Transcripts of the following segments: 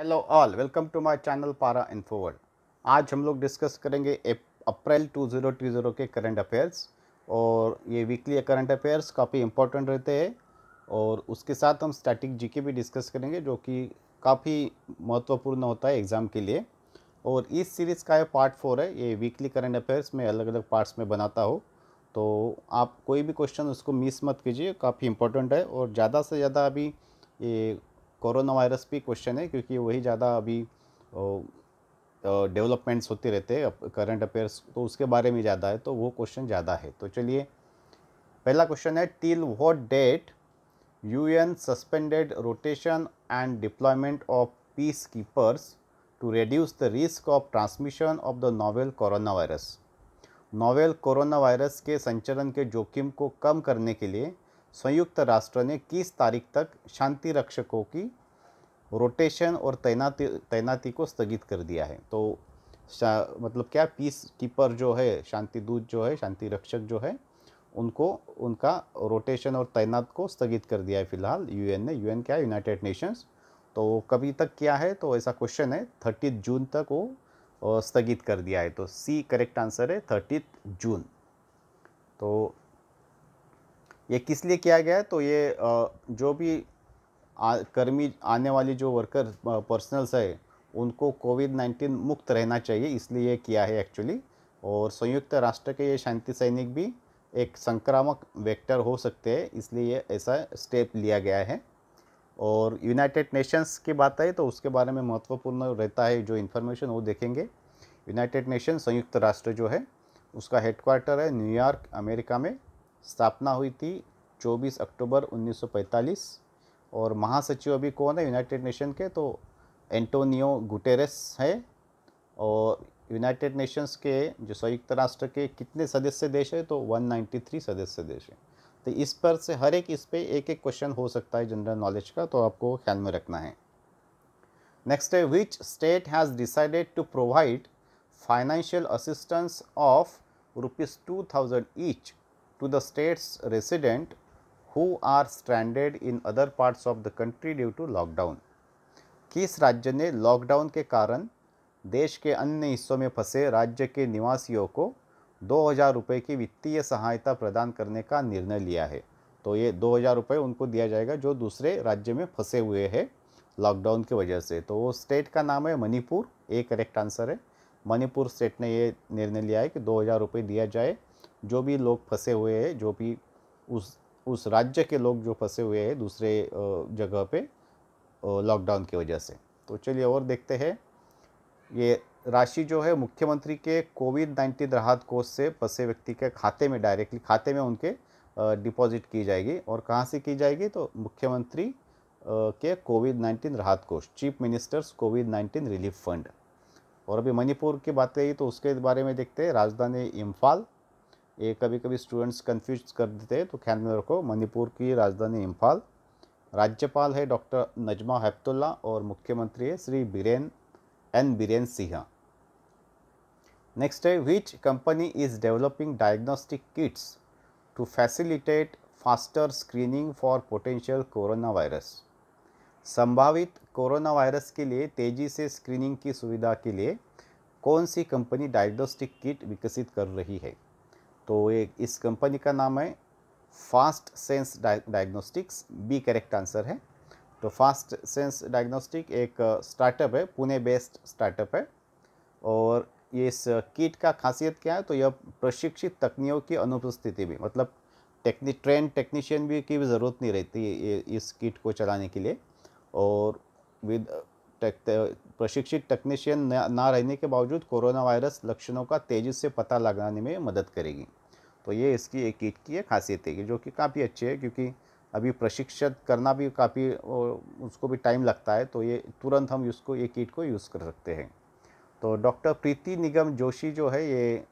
Hello all welcome to my channel para infoworld आज हम लोग डिस्कस करेंगे अप्रैल 2020 के करंट अफेयर्स और ये वीकली करंट अफेयर्स काफ़ी इंपॉर्टेंट रहते हैं और उसके साथ हम स्टैटिक जीके भी डिस्कस करेंगे जो कि काफ़ी महत्वपूर्ण होता है एग्ज़ाम के लिए और इस सीरीज़ का ये पार्ट फोर है ये वीकली करंट अफेयर्स में अलग अलग पार्ट्स में बनाता हूँ तो आप कोई भी क्वेश्चन उसको मिस मत कीजिए काफ़ी इंपॉर्टेंट है और ज़्यादा से ज़्यादा अभी ये कोरोना वायरस भी क्वेश्चन है क्योंकि वही ज़्यादा अभी डेवलपमेंट्स होते रहते हैं करंट अफेयर्स तो उसके बारे में ज़्यादा है तो वो क्वेश्चन ज़्यादा है तो चलिए पहला क्वेश्चन है till what date U N suspended rotation and deployment of पीस कीपर्स to reduce the risk of transmission of the novel corona virus novel corona virus के संचरण के जोखिम को कम करने के लिए संयुक्त राष्ट्र ने किस तारीख तक शांति रक्षकों की रोटेशन और तैनाती तैनाती को स्थगित कर दिया है तो मतलब क्या पीस कीपर जो है शांति दूत जो है शांति रक्षक जो है उनको उनका रोटेशन और तैनात को स्थगित कर दिया है फिलहाल यूएन ने यूएन क्या है यूनाइटेड नेशंस तो कभी तक क्या है तो ऐसा क्वेश्चन है थर्टी जून तक वो स्थगित कर दिया है तो सी करेक्ट आंसर है थर्टी जून तो ये किस लिए किया गया है तो ये जो भी आ, कर्मी आने वाले जो वर्कर पर्सनल्स है उनको कोविड नाइन्टीन मुक्त रहना चाहिए इसलिए ये किया है एक्चुअली और संयुक्त राष्ट्र के ये शांति सैनिक भी एक संक्रामक वेक्टर हो सकते हैं इसलिए ये ऐसा स्टेप लिया गया है और यूनाइटेड नेशंस की बात आई तो उसके बारे में महत्वपूर्ण रहता है जो इन्फॉर्मेशन वो देखेंगे यूनाइटेड नेशन संयुक्त राष्ट्र जो है उसका हेडक्वार्टर है न्यूयॉर्क अमेरिका में स्थापना हुई थी 24 अक्टूबर 1945 और महासचिव अभी कौन है यूनाइटेड नेशन के तो एंटोनियो गुटेरेस है और यूनाइटेड नेशंस के जो संयुक्त राष्ट्र के कितने सदस्य देश है तो 193 सदस्य देश हैं तो इस पर से हर एक इस पर एक एक क्वेश्चन हो सकता है जनरल नॉलेज का तो आपको ख्याल में रखना है नेक्स्ट है which state has decided to provide financial assistance of rupees two thousand each to the state's resident who are stranded in other parts of the country due to lockdown. किस राज्य ने लॉकडाउन के कारण देश के अन्य हिस्सों में फंसे राज्य के निवासियों को दो हज़ार रुपये की वित्तीय सहायता प्रदान करने का निर्णय लिया है तो ये दो हज़ार रुपये उनको दिया जाएगा जो दूसरे राज्य में फंसे हुए हैं लॉकडाउन की वजह से तो वो स्टेट का नाम है मणिपुर ये करेक्ट आंसर है मणिपुर स्टेट ने ये निर्णय लिया है कि दो हज़ार रुपये दिया जाए जो भी लोग फंसे हुए हैं जो भी उस उस राज्य के लोग जो फंसे हुए हैं दूसरे जगह पे लॉकडाउन की वजह से तो चलिए और देखते हैं ये राशि जो है मुख्यमंत्री के कोविड नाइन्टीन राहत कोष से फंसे व्यक्ति के खाते में डायरेक्टली खाते में उनके डिपॉजिट की जाएगी और कहाँ से की जाएगी तो मुख्यमंत्री के कोविड नाइन्टीन राहत कोष chief ministers COVID nineteen relief fund और अभी मणिपुर की बात रही तो उसके बारे में देखते हैं राजधानी इम्फाल ये कभी कभी स्टूडेंट्स कन्फ्यूज कर देते हैं तो ख्याल में रखो मणिपुर की राजधानी इम्फाल राज्यपाल है डॉक्टर नजमा हेप्तुल्ला और मुख्यमंत्री है श्री बीरेन एन बीरेन सिंह नेक्स्ट है which company is developing diagnostic kits to facilitate faster screening for potential corona virus संभावित कोरोना वायरस के लिए तेज़ी से स्क्रीनिंग की सुविधा के लिए कौन सी कंपनी डायग्नोस्टिक किट विकसित कर रही है तो ये इस कंपनी का नाम है fast sense diagnostics B correct answer है तो फास्ट सेंस डायग्नोस्टिक एक स्टार्टअप है पुणे बेस्ड स्टार्टअप है और ये इस किट का खासियत क्या है तो यह प्रशिक्षित तकनीकों की अनुपस्थिति में मतलब टेक्नि ट्रेन टेक्नीशियन भी की भी ज़रूरत नहीं रहती इस किट को चलाने के लिए और विद प्रशिक्षित टेक्नीशियन ना रहने के बावजूद कोरोना वायरस लक्षणों का तेज़ी से पता लगाने में मदद करेगी तो ये इसकी एक किट की एक खासियत है जो कि काफ़ी अच्छी है क्योंकि अभी प्रशिक्षित करना भी काफ़ी उसको भी टाइम लगता है तो ये तुरंत हम इसको ये किट को यूज़ कर सकते हैं तो डॉक्टर प्रीति निगम जोशी जो है ये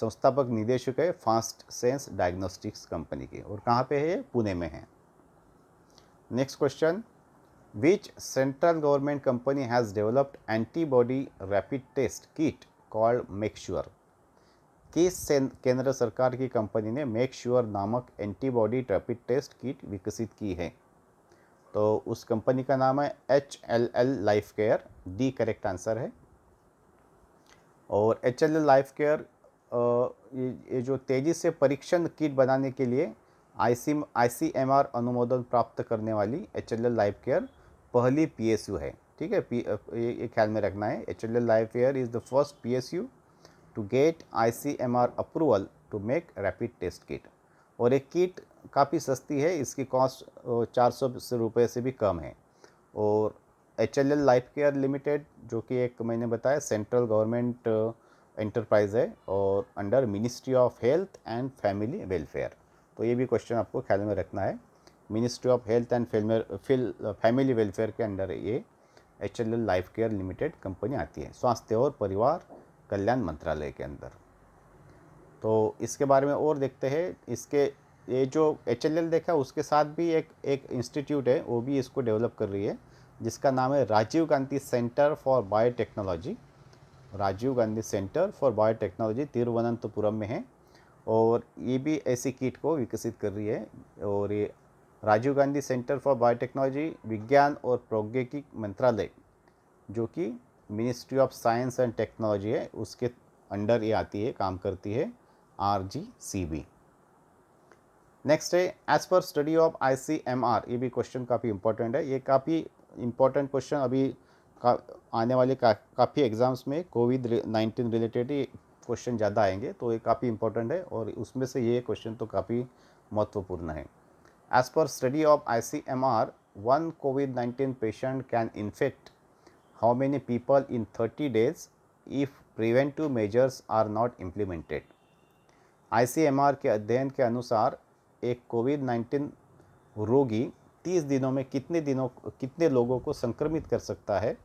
संस्थापक निदेशक है फास्ट सेंस डायग्नोस्टिक्स कंपनी के और कहाँ पे है पुणे में है next question which central government company has developed antibody rapid test kit called make किस केंद्र सरकार की कंपनी ने मेक श्योर नामक एंटीबॉडी रैपिड टेस्ट किट विकसित की है तो उस कंपनी का नाम है H L L life care D correct answer है और H L L life care ये जो तेज़ी से परीक्षण किट बनाने के लिए आई सी आई सी एम आर अनुमोदन प्राप्त करने वाली H L L life care पहली पी एस यू है ठीक है पी ये ख्याल में रखना है H L L life air is the first P S U to get I C M R approval to make rapid test kit और एक किट काफ़ी सस्ती है इसकी कॉस्ट चार सौ रुपये से भी कम है और H L L life care limited जो कि एक मैंने बताया सेंट्रल गवर्नमेंट एंटरप्राइज है और under ministry of health and family welfare तो ये भी क्वेश्चन आपको ख्याल में रखना है ministry of health and fill family welfare के अंडर ये H L L life care limited company आती है स्वास्थ्य और परिवार कल्याण मंत्रालय के अंदर तो इसके बारे में और देखते हैं इसके ये जो एच एल एल देखा उसके साथ भी एक एक इंस्टीट्यूट है वो भी इसको डेवलप कर रही है जिसका नाम है Rajiv Gandhi centre for biotechnology Rajiv Gandhi centre for biotechnology Thiruvananthapuram में है और ये भी ऐसी किट को विकसित कर रही है और ये Rajiv Gandhi centre for biotechnology विज्ञान और प्रौद्योगिकी मंत्रालय जो कि ministry of science and technology है उसके अंडर ये आती है काम करती है R G C B next है as per study of I C M R ये भी क्वेश्चन काफ़ी इंपॉर्टेंट है ये काफ़ी इंपॉर्टेंट क्वेश्चन अभी का आने वाले का, काफ़ी एग्ज़ाम्स में कोविड नाइन्टीन रिलेटेड ही क्वेश्चन ज़्यादा आएंगे तो ये काफ़ी इंपॉर्टेंट है और उसमें से ये क्वेश्चन तो काफ़ी महत्वपूर्ण है As per study of ICMR, one COVID-19 patient can infect how many people in 30 days if preventive measures are not implemented. ICMR ke adhyayan ke anusar ek covid 19 rogi 30 dino mein kitne dino kitne logo ko sankramit kar sakta hai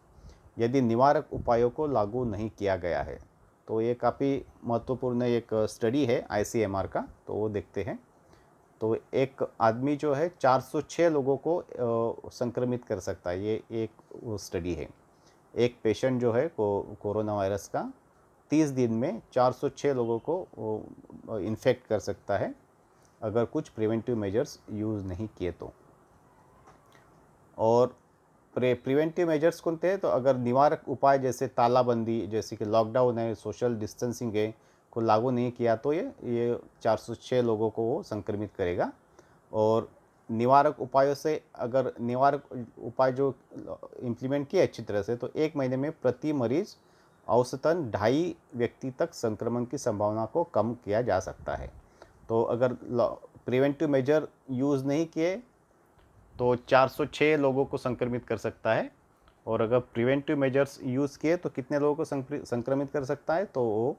यदि निवारक उपायों को लागू नहीं किया गया है तो ये काफ़ी महत्वपूर्ण एक स्टडी है आईसीएमआर का तो वो देखते हैं तो एक आदमी जो है 406 लोगों को संक्रमित कर सकता है ये एक स्टडी है एक पेशेंट जो है को, कोरोना वायरस का 30 दिन में 406 लोगों को इन्फेक्ट कर सकता है अगर कुछ प्रिवेंटिव मेजर्स यूज़ नहीं किए तो और प्रे प्रिवेंटिव मेजर्स कौन थे तो अगर निवारक उपाय जैसे तालाबंदी जैसे कि लॉकडाउन है सोशल डिस्टेंसिंग है को लागू नहीं किया तो ये ये 406 लोगों को वो संक्रमित करेगा और निवारक उपायों से अगर निवारक उपाय जो इम्प्लीमेंट किए अच्छी तरह से तो एक महीने में प्रति मरीज औसतन ढाई व्यक्ति तक संक्रमण की संभावना को कम किया जा सकता है तो अगर प्रिवेंटिव मेजर यूज़ नहीं किए तो 406 लोगों को संक्रमित कर सकता है और अगर प्रिवेंटिव मेजर्स यूज़ किए तो कितने लोगों को संक्रमित कर सकता है तो वो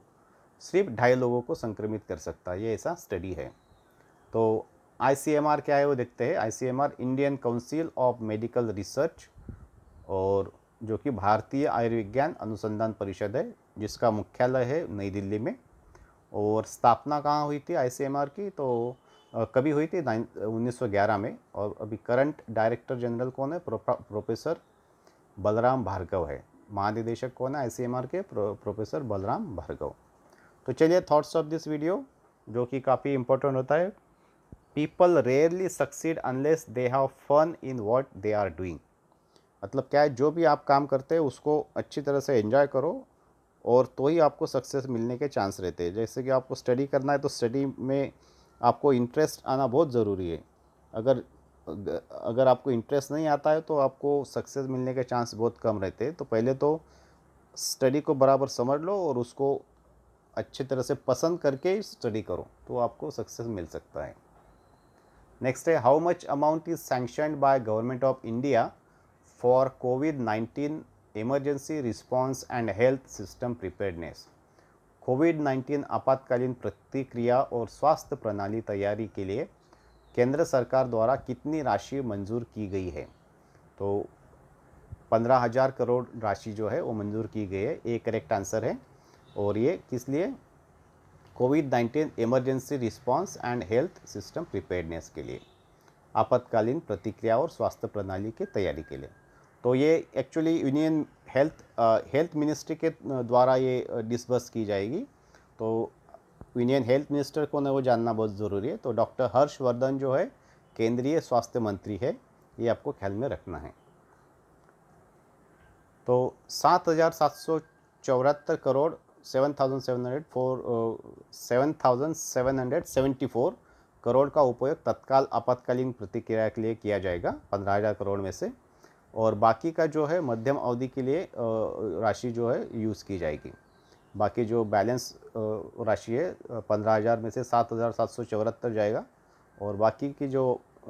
सिर्फ ढाई लोगों को संक्रमित कर सकता है ये ऐसा स्टडी है तो आई क्या है वो देखते हैं I Indian council of medical research और जो कि भारतीय आयुर्विज्ञान अनुसंधान परिषद है जिसका मुख्यालय है नई दिल्ली में और स्थापना कहाँ हुई थी आई की तो कभी हुई थी नाइन 1911 में और अभी करंट डायरेक्टर जनरल कौन है प्रो, प्रोफेसर बलराम भार्गव है महानिदेशक कौन है आई के प्रो, प्रोफेसर बलराम भार्गव तो चलिए थॉट्स ऑफ दिस वीडियो जो कि काफ़ी इंपॉर्टेंट होता है people rarely succeed unless they have fun in what they are doing मतलब क्या है जो भी आप काम करते हैं उसको अच्छी तरह से एंजॉय करो और तो ही आपको सक्सेस मिलने के चांस रहते हैं जैसे कि आपको स्टडी करना है तो स्टडी में आपको इंटरेस्ट आना बहुत ज़रूरी है अगर अगर आपको इंटरेस्ट नहीं आता है तो आपको सक्सेस मिलने के चांस बहुत कम रहते हैं तो पहले तो स्टडी को बराबर समझ लो और उसको अच्छी तरह से पसंद करके स्टडी करो तो आपको सक्सेस मिल सकता है नेक्स्ट है how much amount is sanction by government of India for COVID nineteen emergency response and health system preparedness COVID nineteen आपातकालीन प्रतिक्रिया और स्वास्थ्य प्रणाली तैयारी के लिए केंद्र सरकार द्वारा कितनी राशि मंजूर की गई है तो पंद्रह हज़ार करोड़ राशि जो है वो मंजूर की गई है ये करेक्ट आंसर है और ये किस लिए COVID nineteen emergency response and health system preparedness के लिए आपातकालीन प्रतिक्रिया और स्वास्थ्य प्रणाली की तैयारी के लिए तो ये actually union health health ministry के द्वारा ये डिस्बर्स की जाएगी तो यूनियन हेल्थ मिनिस्टर को ना वो जानना बहुत ज़रूरी है तो डॉक्टर हर्षवर्धन जो है केंद्रीय स्वास्थ्य मंत्री है ये आपको ख्याल में रखना है तो सात हज़ार सात सौ crore seven thousand seven hundred four seven thousand seven hundred seventy four crore का उपयोग तत्काल आपातकालीन प्रतिक्रिया के लिए किया जाएगा पंद्रह हज़ार करोड़ में से और बाकी का जो है मध्यम अवधि के लिए राशि जो है यूज़ की जाएगी बाकी जो बैलेंस राशि है पंद्रह हज़ार में से सात हज़ार सात सौ चौहत्तर जाएगा और बाकी की जो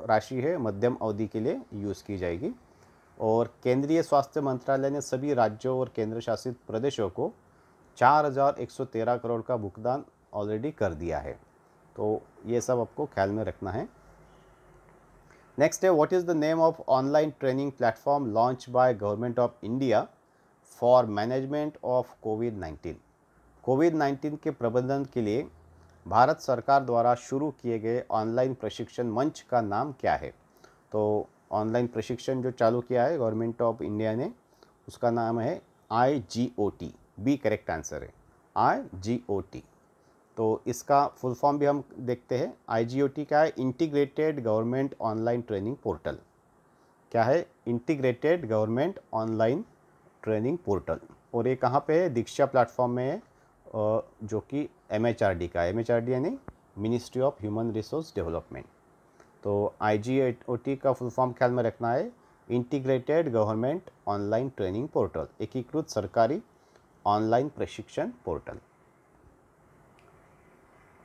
राशि है मध्यम अवधि के लिए यूज़ की जाएगी और केंद्रीय स्वास्थ्य मंत्रालय ने सभी राज्यों और केंद्र शासित प्रदेशों को चार हज़ार एक सौ तेरह करोड़ का भुगतान ऑलरेडी कर दिया है तो ये सब आपको ख्याल में रखना है नेक्स्ट है what is the name of online training platform launch by government of India for management of COVID nineteen COVID nineteen के प्रबंधन के लिए भारत सरकार द्वारा शुरू किए गए ऑनलाइन प्रशिक्षण मंच का नाम क्या है तो ऑनलाइन प्रशिक्षण जो चालू किया है गवर्नमेंट ऑफ इंडिया ने उसका नाम है I G O T B correct answer है आई जी ओ टी तो इसका फुल फॉर्म भी हम देखते हैं आई जी ओ टी क्या है integrated government online training portal क्या है integrated government online training portal और ये कहाँ पे है दीक्षा प्लेटफॉर्म में है जो कि एम एच आर डी का एम एच आर डी यानी ministry of human resource development तो आई जी ओ टी का फुल फॉर्म ख्याल में रखना है integrated government online training portal एकीकृत सरकारी ऑनलाइन प्रशिक्षण पोर्टल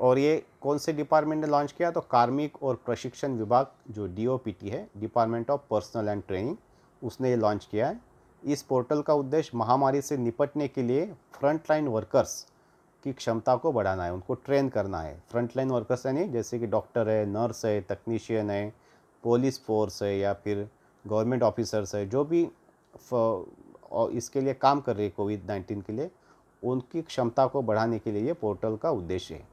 और ये कौन से डिपार्टमेंट ने लॉन्च किया तो कार्मिक और प्रशिक्षण विभाग जो डीओपीटी है department of personnel and training उसने ये लॉन्च किया है इस पोर्टल का उद्देश्य महामारी से निपटने के लिए फ्रंटलाइन वर्कर्स की क्षमता को बढ़ाना है उनको ट्रेन करना है फ्रंटलाइन वर्कर्स यानी जैसे कि डॉक्टर है नर्स है तकनीशियन है पुलिस फोर्स है या फिर गवर्नमेंट ऑफिसर्स है जो भी और इसके लिए काम कर रही है कोविड नाइन्टीन के लिए उनकी क्षमता को बढ़ाने के लिए ये पोर्टल का उद्देश्य है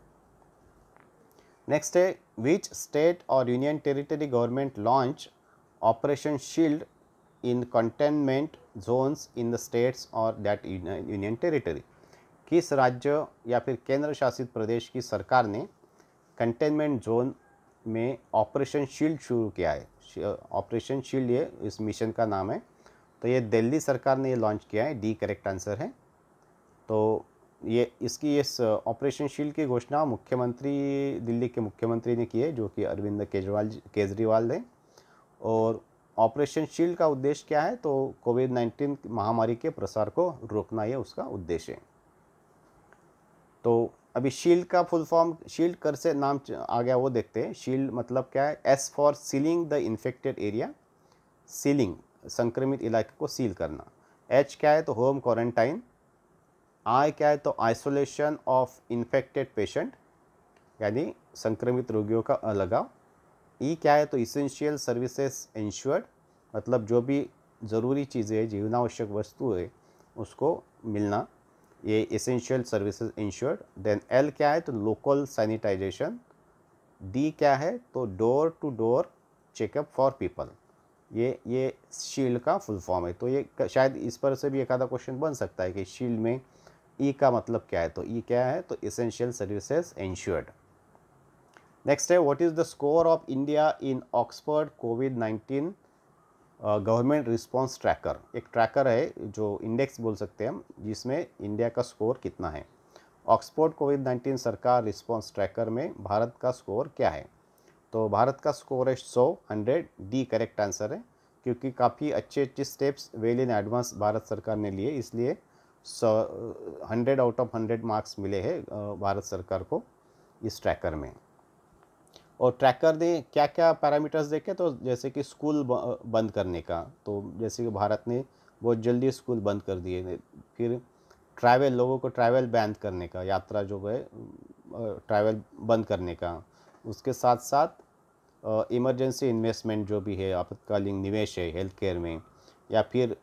नेक्स्ट है विच स्टेट और union territory government launch operation shield in containment zones in the states और दैट यूनियन टेरिटरी किस राज्य या फिर केंद्र शासित प्रदेश की सरकार ने कंटेनमेंट जोन में ऑपरेशन शील्ड शुरू किया है ऑपरेशन शील्ड ये इस मिशन का नाम है तो ये दिल्ली सरकार ने ये लॉन्च किया है डी करेक्ट आंसर है तो ये इसकी इस ऑपरेशन uh, शील्ड की घोषणा मुख्यमंत्री दिल्ली के मुख्यमंत्री ने की है जो कि अरविंद केजरीवाल केजरीवाल ने और ऑपरेशन शील्ड का उद्देश्य क्या है तो कोविड नाइन्टीन महामारी के प्रसार को रोकना यह उसका उद्देश्य है तो अभी शील्ड का फुल फॉर्म शील्ड कर से नाम आ गया वो देखते हैं शील्ड मतलब क्या है S for sealing the infected area sealing संक्रमित इलाके को सील करना एच क्या है तो होम क्वारंटाइन आई क्या है तो आइसोलेशन ऑफ इन्फेक्टेड पेशेंट यानी संक्रमित रोगियों का अलगाव ई e क्या है तो इसेंशियल सर्विसेज इंश्योर्ड मतलब जो भी ज़रूरी चीज़ें हैं जीवनावश्यक वस्तु है उसको मिलना ये essential services ensured then L क्या है तो लोकल सैनिटाइजेशन डी क्या है तो door to door checkup for people ये ये शील्ड का फुल फॉर्म है तो ये शायद इस पर से भी एक आधा क्वेश्चन बन सकता है कि शील्ड में ई e का मतलब क्या है तो ई e क्या है तो इसेंशियल सर्विसेज इंश्योर्ड नेक्स्ट है what is the score of India in Oxford COVID nineteen government response tracker एक ट्रैकर है जो इंडेक्स बोल सकते हैं हम जिसमें इंडिया का स्कोर कितना है ऑक्सफोर्ड कोविड नाइन्टीन सरकार रिस्पॉन्स ट्रैकर में भारत का स्कोर क्या है तो भारत का स्कोर है सौ हंड्रेड डी करेक्ट आंसर है क्योंकि काफ़ी अच्छे अच्छे स्टेप्स वेल इन एडवांस भारत सरकार ने लिए इसलिए सौ hundred out of hundred marks मिले हैं भारत सरकार को इस ट्रैकर में और ट्रैकर ने क्या क्या पैरामीटर्स देखे तो जैसे कि स्कूल बंद करने का तो जैसे कि भारत ने बहुत जल्दी स्कूल बंद कर दिए फिर ट्रैवल लोगों को ट्रैवल बैन करने का यात्रा जो है ट्रैवल बंद करने का उसके साथ साथ इमरजेंसी इन्वेस्टमेंट जो भी है आपातकालीन निवेश है हेल्थ केयर में या फिर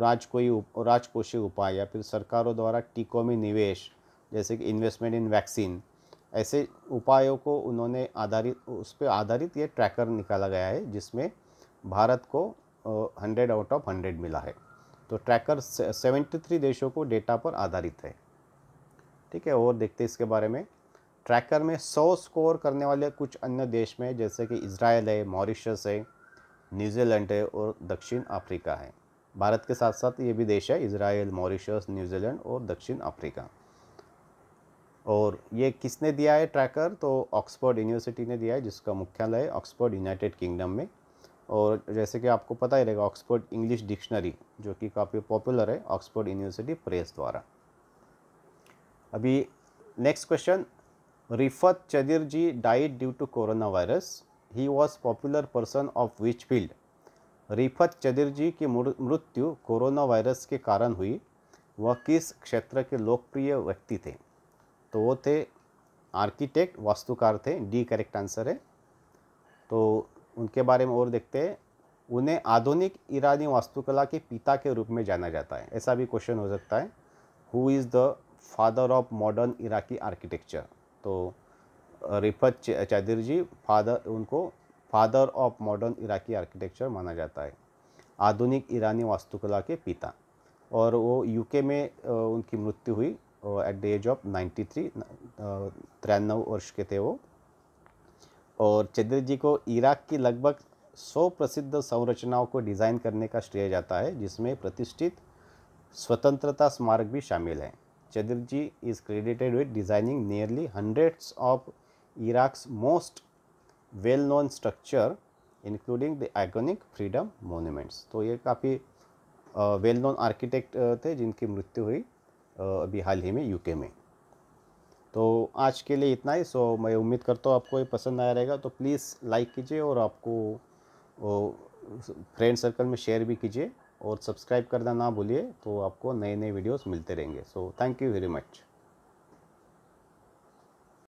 राज कोई राजकोषीय उपाय या फिर सरकारों द्वारा टीकों में निवेश जैसे कि इन्वेस्टमेंट इन वैक्सीन ऐसे उपायों को उन्होंने आधारित उस पर आधारित ये ट्रैकर निकाला गया है जिसमें भारत को हंड्रेड आउट ऑफ हंड्रेड मिला है तो ट्रैकर सेवेंटी थ्री देशों को डेटा पर आधारित है ठीक है और देखते हैं इसके बारे में ट्रैकर में 100 स्कोर करने वाले कुछ अन्य देश में जैसे कि इसराइल है मॉरिशस है न्यूजीलैंड है और दक्षिण अफ्रीका है भारत के साथ साथ ये भी देश है इसराइल मॉरिशस न्यूजीलैंड और दक्षिण अफ्रीका और ये किसने दिया है ट्रैकर तो ऑक्सफोर्ड यूनिवर्सिटी ने दिया है जिसका मुख्यालय ऑक्सफोर्ड यूनाइटेड किंगडम में और जैसे कि आपको पता ही रहेगा ऑक्सफोर्ड इंग्लिश डिक्शनरी जो कि काफ़ी पॉपुलर है ऑक्सफोर्ड यूनिवर्सिटी प्रेस द्वारा अभी next question Rifat Chadirji died due to coronavirus. He was popular person of which field? Rifat Chadirji की मृत्यु कोरोना वायरस के कारण हुई वह किस क्षेत्र के लोकप्रिय व्यक्ति थे तो वो थे आर्किटेक्ट वास्तुकार थे डी करेक्ट आंसर है तो उनके बारे में और देखते हैं उन्हें आधुनिक ईरानी वास्तुकला के पिता के रूप में जाना जाता है ऐसा भी क्वेश्चन हो सकता है who is the father of modern Iraqi architecture तो रिफत जी फादर उनको father of modern Iraqi architecture माना जाता है आधुनिक ईरानी वास्तुकला के पिता और वो यूके में उनकी मृत्यु हुई at the age of 93 three तिरानवे वर्ष के थे वो और जी को इराक की लगभग 100 प्रसिद्ध संरचनाओं को डिज़ाइन करने का श्रेय जाता है जिसमें प्रतिष्ठित स्वतंत्रता स्मारक भी शामिल हैं Chatterjee is credited with designing nearly hundreds of Iraq's most well-known structure including the iconic freedom monuments तो ये काफ़ी वेल नोन आर्किटेक्ट थे जिनकी मृत्यु हुई uh, अभी हाल ही में यूके में तो आज के लिए इतना ही सो मैं उम्मीद करता हूँ आपको ये पसंद आया रहेगा तो प्लीज़ लाइक कीजिए और आपको फ्रेंड सर्कल में शेयर भी कीजिए और सब्सक्राइब करना ना भूलिए तो आपको नए नए वीडियोस मिलते रहेंगे so thank you very much